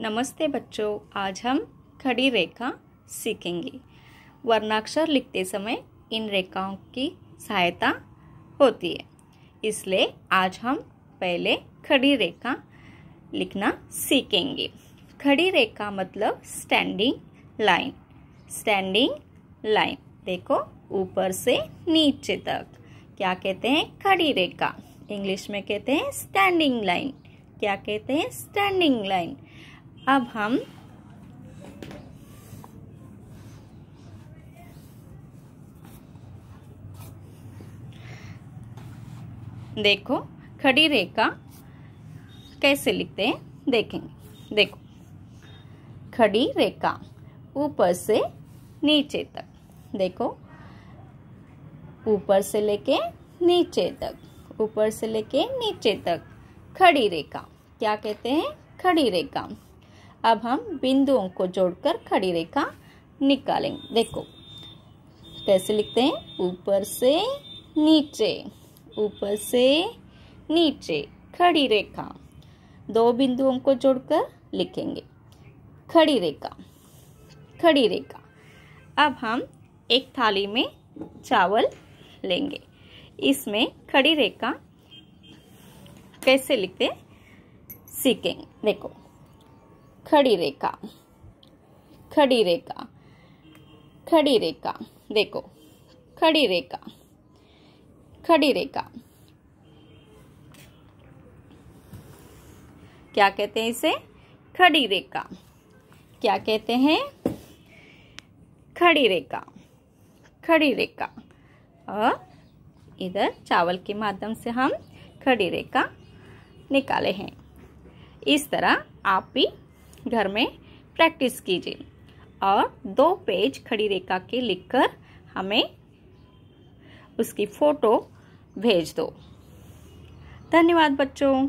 नमस्ते बच्चों आज हम खड़ी रेखा सीखेंगे वर्णाक्षर लिखते समय इन रेखाओं की सहायता होती है इसलिए आज हम पहले खड़ी रेखा लिखना सीखेंगे खड़ी रेखा मतलब स्टैंडिंग लाइन स्टैंडिंग लाइन देखो ऊपर से नीचे तक क्या कहते हैं खड़ी रेखा इंग्लिश में कहते हैं स्टैंडिंग लाइन क्या कहते हैं स्टैंडिंग लाइन अब हम देखो खड़ी रेखा कैसे लिखते हैं देखेंगे देखो खड़ी रेखा ऊपर से नीचे तक देखो ऊपर से लेके नीचे तक ऊपर से लेके नीचे तक खड़ी रेखा क्या कहते हैं खड़ी रेखा अब हम बिंदुओं को जोड़कर खड़ी रेखा निकालेंगे देखो कैसे लिखते हैं ऊपर से नीचे ऊपर से नीचे खड़ी रेखा दो बिंदुओं को जोड़कर लिखेंगे खड़ी रेखा खड़ी रेखा अब हम एक थाली में चावल लेंगे इसमें खड़ी रेखा कैसे लिखते सीखेंगे देखो खड़ी रेखा खड़ी रेखा खड़ी रेखा देखो खड़ी रेखा खड़ी रेखा क्या कहते हैं इसे खड़ी रेखा क्या कहते हैं खड़ी रेखा खड़ी रेखा और इधर चावल के माध्यम से हम खड़ी रेखा निकाले हैं इस तरह आप भी घर में प्रैक्टिस कीजिए और दो पेज खड़ी रेखा के लिखकर हमें उसकी फ़ोटो भेज दो धन्यवाद बच्चों